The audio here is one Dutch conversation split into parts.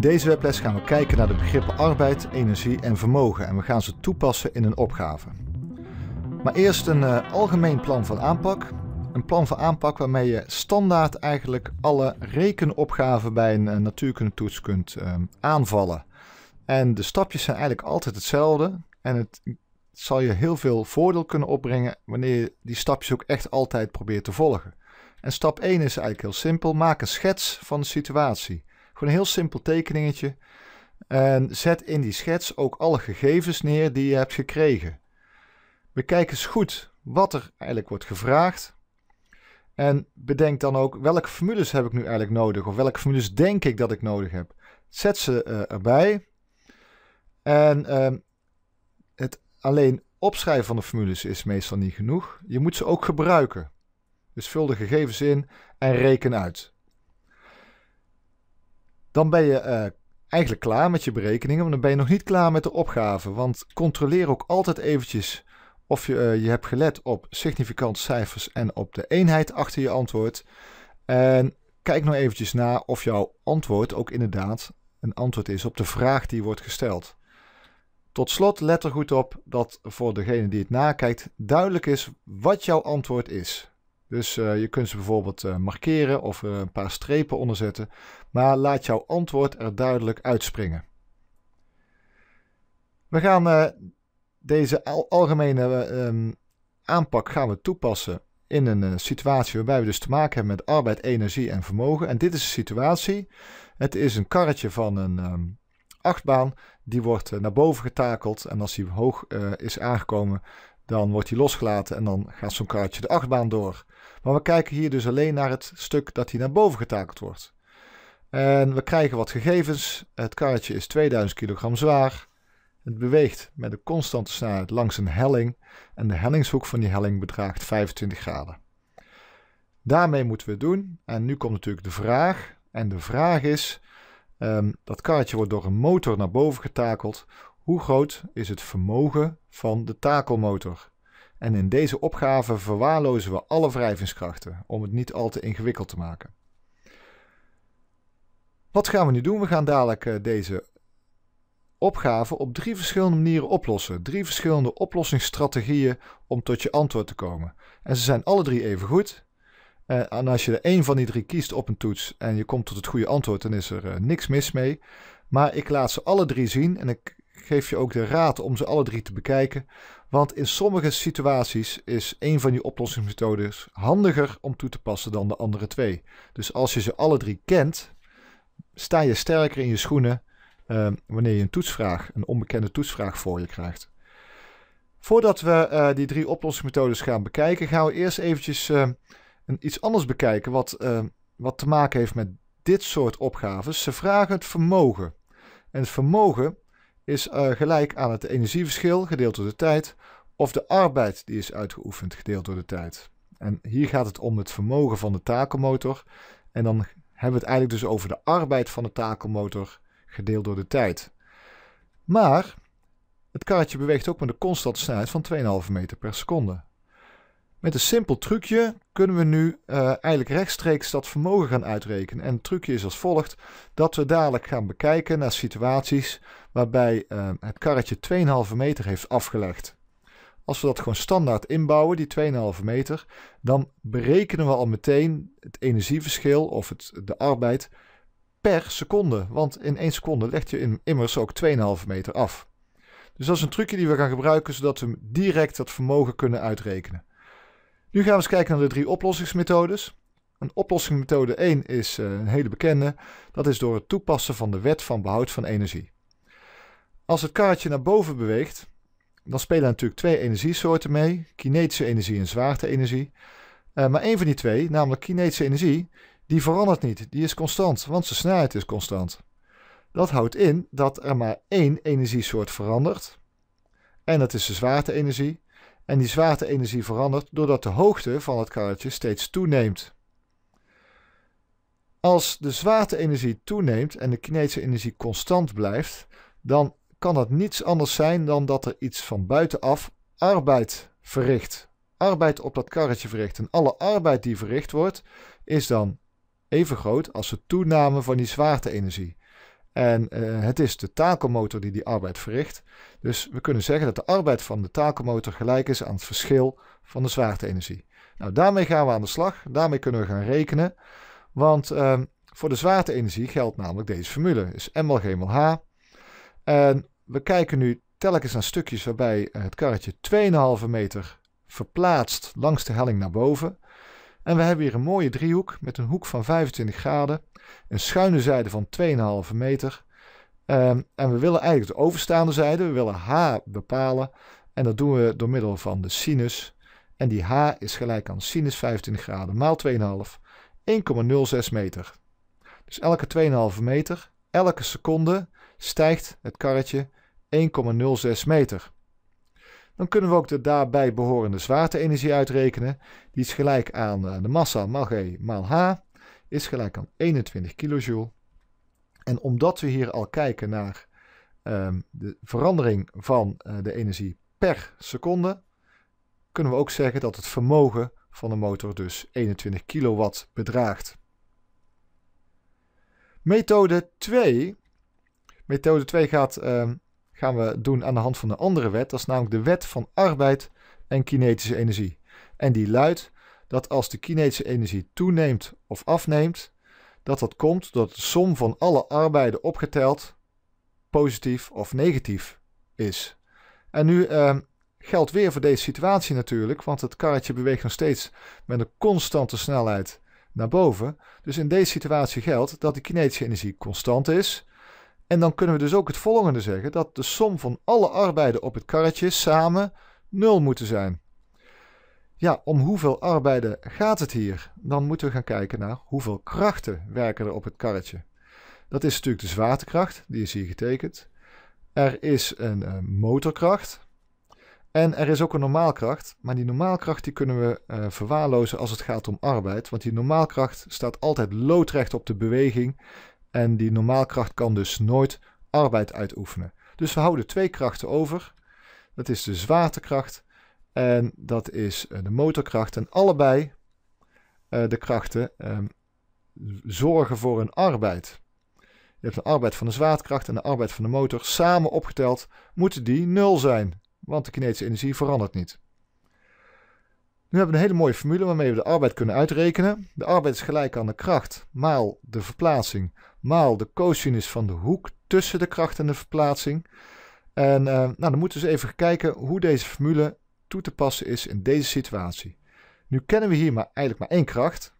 In deze webles gaan we kijken naar de begrippen arbeid, energie en vermogen en we gaan ze toepassen in een opgave. Maar eerst een eh, algemeen plan van aanpak. Een plan van aanpak waarmee je standaard eigenlijk alle rekenopgaven bij een eh, natuurkunde-toets kunt ehm, aanvallen. En de stapjes zijn eigenlijk altijd hetzelfde en het zal je heel veel voordeel kunnen opbrengen wanneer je die stapjes ook echt altijd probeert te volgen. En stap 1 is eigenlijk heel simpel, maak een schets van de situatie. Gewoon een heel simpel tekeningetje. En zet in die schets ook alle gegevens neer die je hebt gekregen. Bekijk eens goed wat er eigenlijk wordt gevraagd. En bedenk dan ook welke formules heb ik nu eigenlijk nodig of welke formules denk ik dat ik nodig heb. Zet ze eh, erbij. En ehm, het alleen opschrijven van de formules is meestal niet genoeg. Je moet ze ook gebruiken. Dus vul de gegevens in en reken uit. Dan ben je eh, eigenlijk klaar met je berekeningen, maar dan ben je nog niet klaar met de opgave. Want controleer ook altijd eventjes of je, eh, je hebt gelet op significante cijfers en op de eenheid achter je antwoord. En kijk nog eventjes na of jouw antwoord ook inderdaad een antwoord is op de vraag die wordt gesteld. Tot slot let er goed op dat voor degene die het nakijkt duidelijk is wat jouw antwoord is. Dus eh, je kunt ze bijvoorbeeld eh, markeren of eh, een paar strepen onderzetten, maar laat jouw antwoord er duidelijk uitspringen. We gaan deze algemene ehm, aanpak gaan we toepassen in een situatie waarbij we dus te maken hebben met arbeid, energie en vermogen. En dit is de situatie. Het is een karretje van een ehm, achtbaan. Die wordt naar boven getakeld en als die hoog is aangekomen, dan wordt hij losgelaten en dan gaat zo'n kaartje de achtbaan door. Maar we kijken hier dus alleen naar het stuk dat hij naar boven getakeld wordt. En we krijgen wat gegevens. Het kaartje is 2000 kilogram zwaar. Het beweegt met een constante snelheid langs een helling. En de hellingshoek van die helling bedraagt 25 graden. Daarmee moeten we het doen. En nu komt natuurlijk de vraag. En de vraag is, ehm, dat kaartje wordt door een motor naar boven getakeld. Hoe groot is het vermogen van de takelmotor? En in deze opgave verwaarlozen we alle wrijvingskrachten om het niet al te ingewikkeld te maken. Wat gaan we nu doen? We gaan dadelijk eh, deze opgave op drie verschillende manieren oplossen. Drie verschillende oplossingsstrategieën om tot je antwoord te komen. En ze zijn alle drie even goed. Eh, en als je er één van die drie kiest op een toets en je komt tot het goede antwoord, dan is er eh, niks mis mee. Maar ik laat ze alle drie zien en ik geef je ook de raad om ze alle drie te bekijken. Want in sommige situaties is een van die oplossingsmethodes handiger om toe te passen dan de andere twee. Dus als je ze alle drie kent, sta je sterker in je schoenen ehm, wanneer je een toetsvraag, een onbekende toetsvraag voor je krijgt. Voordat we eh, die drie oplossingsmethodes gaan bekijken, gaan we eerst eventjes ehm, een, iets anders bekijken wat, ehm, wat te maken heeft met dit soort opgaves. Ze vragen het vermogen. En het vermogen is eh, gelijk aan het energieverschil gedeeld door de tijd of de arbeid die is uitgeoefend gedeeld door de tijd. En hier gaat het om het vermogen van de takelmotor. En dan hebben we het eigenlijk dus over de arbeid van de takelmotor gedeeld door de tijd. Maar het karretje beweegt ook met een constante snelheid van 2,5 meter per seconde. Met een simpel trucje kunnen we nu eh, eigenlijk rechtstreeks dat vermogen gaan uitrekenen. En het trucje is als volgt: dat we dadelijk gaan bekijken naar situaties waarbij eh, het karretje 2,5 meter heeft afgelegd. Als we dat gewoon standaard inbouwen, die 2,5 meter, dan berekenen we al meteen het energieverschil of het, de arbeid per seconde. Want in 1 seconde leg je immers ook 2,5 meter af. Dus dat is een trucje die we gaan gebruiken zodat we direct dat vermogen kunnen uitrekenen. Nu gaan we eens kijken naar de drie oplossingsmethodes. Een oplossingsmethode 1 is eh, een hele bekende. Dat is door het toepassen van de wet van behoud van energie. Als het kaartje naar boven beweegt, dan spelen natuurlijk twee energiesoorten mee: kinetische energie en zwaarte-energie. Eh, maar één van die twee, namelijk kinetische energie, die verandert niet. Die is constant, want zijn snelheid is constant. Dat houdt in dat er maar één energiesoort verandert. En dat is de zwaarte-energie. En die zwaarte-energie verandert doordat de hoogte van het karretje steeds toeneemt. Als de zwaarte-energie toeneemt en de kinetische energie constant blijft, dan kan dat niets anders zijn dan dat er iets van buitenaf arbeid verricht. Arbeid op dat karretje verricht. En alle arbeid die verricht wordt, is dan even groot als de toename van die zwaarte-energie. En eh, het is de takelmotor die die arbeid verricht. Dus we kunnen zeggen dat de arbeid van de takelmotor gelijk is aan het verschil van de zwaarte-energie. Nou, daarmee gaan we aan de slag. Daarmee kunnen we gaan rekenen. Want ehm, voor de zwaarte-energie geldt namelijk deze formule. Is m mal g mal h. En we kijken nu telkens naar stukjes waarbij eh, het karretje 2,5 meter verplaatst langs de helling naar boven. En we hebben hier een mooie driehoek met een hoek van 25 graden, een schuine zijde van 2,5 meter. Ehm, en we willen eigenlijk de overstaande zijde, we willen h bepalen. En dat doen we door middel van de sinus. En die h is gelijk aan sinus 25 graden maal 2,5, 1,06 meter. Dus elke 2,5 meter, elke seconde stijgt het karretje 1,06 meter. Dan kunnen we ook de daarbij behorende zwaarteenergie uitrekenen. Die is gelijk aan eh, de massa mal G maal H, is gelijk aan 21 kilojoule. En omdat we hier al kijken naar ehm, de verandering van eh, de energie per seconde, kunnen we ook zeggen dat het vermogen van de motor dus 21 kilowatt bedraagt. Methode 2. Methode 2 gaat ehm, gaan we doen aan de hand van een andere wet. Dat is namelijk de wet van arbeid en kinetische energie. En die luidt dat als de kinetische energie toeneemt of afneemt, dat dat komt doordat de som van alle arbeiden opgeteld positief of negatief is. En nu ehm, geldt weer voor deze situatie natuurlijk, want het karretje beweegt nog steeds met een constante snelheid naar boven. Dus in deze situatie geldt dat de kinetische energie constant is en dan kunnen we dus ook het volgende zeggen, dat de som van alle arbeiden op het karretje samen nul moeten zijn. Ja, om hoeveel arbeiden gaat het hier? Dan moeten we gaan kijken naar hoeveel krachten werken er op het karretje. Dat is natuurlijk de zwaartekracht, die is hier getekend. Er is een eh, motorkracht. En er is ook een normaalkracht, maar die normaalkracht die kunnen we eh, verwaarlozen als het gaat om arbeid, want die normaalkracht staat altijd loodrecht op de beweging en die normaalkracht kan dus nooit arbeid uitoefenen. Dus we houden twee krachten over. Dat is de zwaartekracht en dat is eh, de motorkracht. En allebei eh, de krachten ehm, zorgen voor een arbeid. Je hebt de arbeid van de zwaartekracht en de arbeid van de motor. Samen opgeteld moeten die nul zijn, want de kinetische energie verandert niet. Nu hebben we een hele mooie formule waarmee we de arbeid kunnen uitrekenen. De arbeid is gelijk aan de kracht maal de verplaatsing maal de cosinus van de hoek tussen de kracht en de verplaatsing. En eh, nou, dan moeten we eens even kijken hoe deze formule toe te passen is in deze situatie. Nu kennen we hier maar, eigenlijk maar één kracht.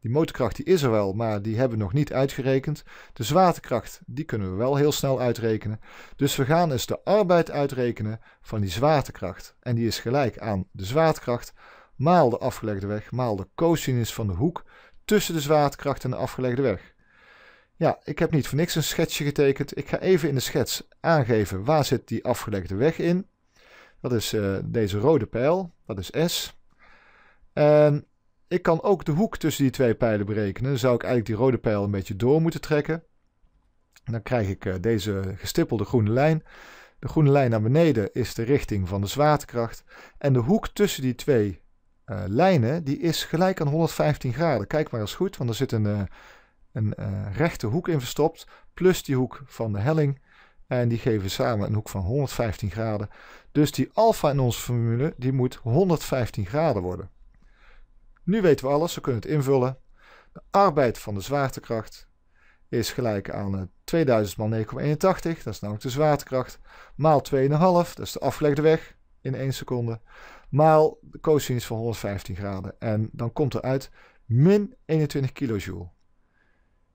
Die motorkracht die is er wel, maar die hebben we nog niet uitgerekend. De zwaartekracht die kunnen we wel heel snel uitrekenen. Dus we gaan eens de arbeid uitrekenen van die zwaartekracht. En die is gelijk aan de zwaartekracht maal de afgelegde weg, maal de cosinus van de hoek tussen de zwaartekracht en de afgelegde weg. Ja, ik heb niet voor niks een schetsje getekend. Ik ga even in de schets aangeven waar zit die afgelegde weg in. Dat is eh, deze rode pijl, dat is S. En ik kan ook de hoek tussen die twee pijlen berekenen. Dan zou ik eigenlijk die rode pijl een beetje door moeten trekken. dan krijg ik eh, deze gestippelde groene lijn. De groene lijn naar beneden is de richting van de zwaartekracht. En de hoek tussen die twee eh, lijnen, die is gelijk aan 115 graden. Kijk maar eens goed, want er zit een, eh, een eh, rechte hoek in verstopt, plus die hoek van de helling. En die geven samen een hoek van 115 graden. Dus die alfa in onze formule, die moet 115 graden worden. Nu weten we alles, we kunnen het invullen. De arbeid van de zwaartekracht is gelijk aan 2000 maal 9,81, dat is namelijk de zwaartekracht, maal 2,5, dat is de afgelegde weg in 1 seconde, maal de cosinus van 115 graden. En dan komt er uit min 21 kilojoule.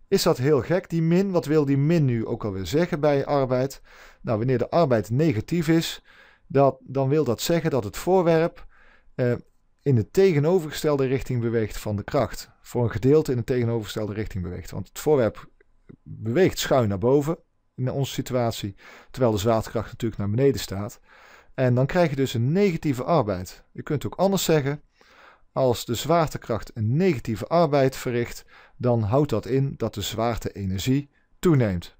Is dat heel gek, die min? Wat wil die min nu ook alweer zeggen bij arbeid? Nou, wanneer de arbeid negatief is, dat, dan wil dat zeggen dat het voorwerp eh, in de tegenovergestelde richting beweegt van de kracht. Voor een gedeelte in de tegenovergestelde richting beweegt. Want het voorwerp beweegt schuin naar boven in onze situatie, terwijl de zwaartekracht natuurlijk naar beneden staat. En dan krijg je dus een negatieve arbeid. Je kunt ook anders zeggen, als de zwaartekracht een negatieve arbeid verricht, dan houdt dat in dat de zwaarte-energie toeneemt.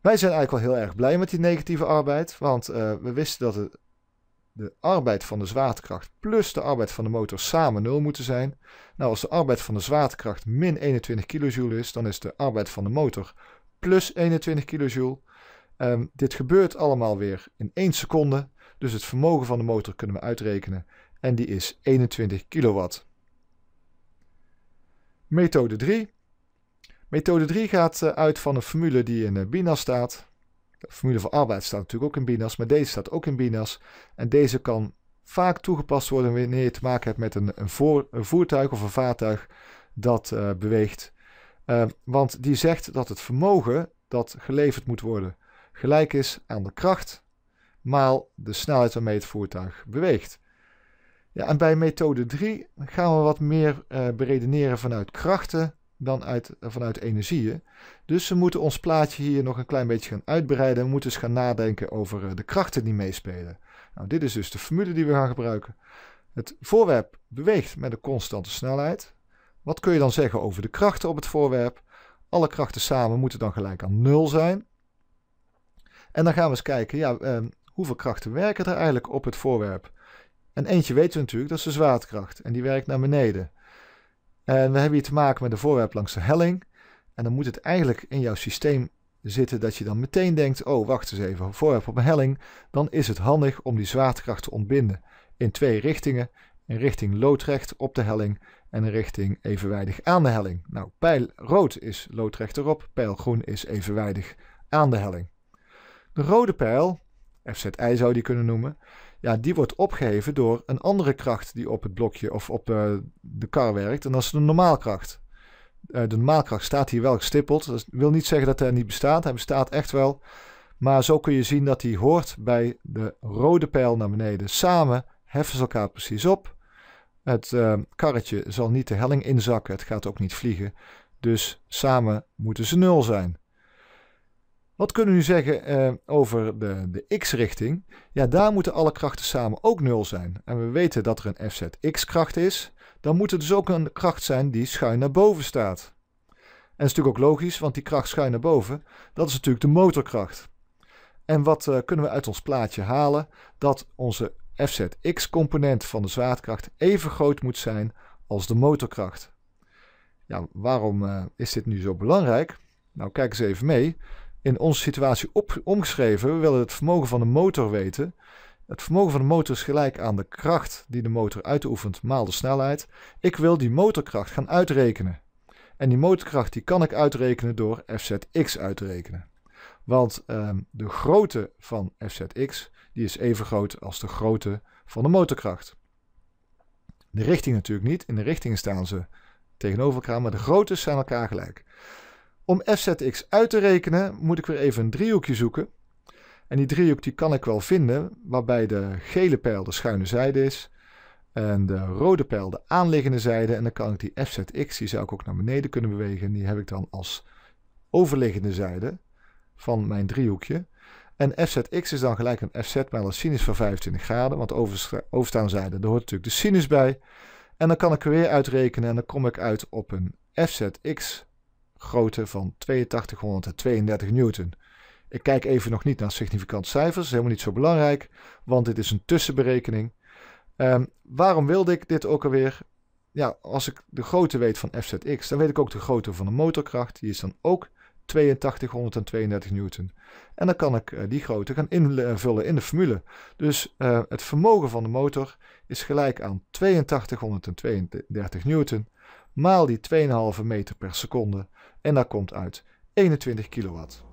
Wij zijn eigenlijk wel heel erg blij met die negatieve arbeid, want eh, we wisten dat de, arbeid van de zwaartekracht plus de arbeid van de motor samen 0 moeten zijn. Nou, als de arbeid van de zwaartekracht min 21 kJ is, dan is de arbeid van de motor plus 21 kJ. Ehm, dit gebeurt allemaal weer in 1 seconde. Dus het vermogen van de motor kunnen we uitrekenen. En die is 21 kilowatt. Methode 3. Methode 3 gaat eh, uit van een formule die in eh, BINAS staat. De formule voor arbeid staat natuurlijk ook in BINAS, maar deze staat ook in BINAS. En deze kan vaak toegepast worden wanneer je te maken hebt met een, voertuig of een vaartuig dat eh, beweegt. Ehm, want die zegt dat het vermogen dat geleverd moet worden gelijk is aan de kracht maal de snelheid waarmee het voertuig beweegt. Ja, en bij methode 3 gaan we wat meer eh, beredeneren vanuit krachten dan uit, eh, vanuit energieën. Dus we moeten ons plaatje hier nog een klein beetje gaan uitbreiden. We moeten eens gaan nadenken over eh, de krachten die meespelen. Nou, dit is dus de formule die we gaan gebruiken. Het voorwerp beweegt met een constante snelheid. Wat kun je dan zeggen over de krachten op het voorwerp? Alle krachten samen moeten dan gelijk aan 0 zijn. En dan gaan we eens kijken, ja, ehm, hoeveel krachten werken er eigenlijk op het voorwerp? En eentje weten we natuurlijk, dat is de zwaartekracht. En die werkt naar beneden. En we hebben hier te maken met een voorwerp langs de helling. En dan moet het eigenlijk in jouw systeem zitten dat je dan meteen denkt, oh wacht eens even, voorwerp op een helling, dan is het handig om die zwaartekracht te ontbinden in twee richtingen. In richting loodrecht op de helling en in richting evenwijdig aan de helling. Nou, pijl rood is loodrecht erop, pijl groen is evenwijdig aan de helling. De rode pijl, FZI zou die kunnen noemen, ja, die wordt opgeheven door een andere kracht die op het blokje of op eh, de kar werkt. En dat is de normaalkracht. Uh, de normaalkracht staat hier wel gestippeld. Dat wil niet zeggen dat hij niet bestaat. Hij bestaat echt wel. Maar zo kun je zien dat hij hoort bij de rode pijl naar beneden. Samen heffen ze elkaar precies op. Het eh, karretje zal niet de helling inzakken. Het gaat ook niet vliegen. Dus samen moeten ze nul zijn. Wat kunnen we nu zeggen eh, over de, de x-richting? Ja, daar moeten alle krachten samen ook 0 zijn. En we weten dat er een fzx-kracht is. Dan moet er dus ook een kracht zijn die schuin naar boven staat. En dat is natuurlijk ook logisch, want die kracht schuin naar boven, dat is natuurlijk de motorkracht. En wat eh, kunnen we uit ons plaatje halen? Dat onze FZX-component van de zwaartekracht even groot moet zijn als de motorkracht. Ja, waarom eh, is dit nu zo belangrijk? Nou, kijk eens even mee in onze situatie op, omgeschreven. We willen het vermogen van de motor weten. Het vermogen van de motor is gelijk aan de kracht die de motor uitoefent maal de snelheid. Ik wil die motorkracht gaan uitrekenen. En die motorkracht die kan ik uitrekenen door fzx uit te rekenen. Want ehm, de grootte van fzx die is even groot als de grootte van de motorkracht. De richting natuurlijk niet. In de richtingen staan ze tegenover elkaar, maar de groottes zijn elkaar gelijk. Om fzx uit te rekenen moet ik weer even een driehoekje zoeken. En die driehoek die kan ik wel vinden, waarbij de gele pijl de schuine zijde is en de rode pijl de aanliggende zijde. En dan kan ik die fzx, die zou ik ook naar beneden kunnen bewegen. En die heb ik dan als overliggende zijde van mijn driehoekje. En fzx is dan gelijk aan fz maal een sinus van 25 graden, want overstaande zijde, daar hoort natuurlijk de sinus bij. En dan kan ik er weer uitrekenen en dan kom ik uit op een fzx grootte van 8232 newton. Ik kijk even nog niet naar significant cijfers, is helemaal niet zo belangrijk, want dit is een tussenberekening. Ehm, waarom wilde ik dit ook alweer? Ja, als ik de grootte weet van FZX, dan weet ik ook de grootte van de motorkracht. Die is dan ook 8232 newton. En dan kan ik eh, die grootte gaan invullen in de formule. Dus eh, het vermogen van de motor is gelijk aan 8232 newton maal die 2,5 meter per seconde en dat komt uit 21 kilowatt.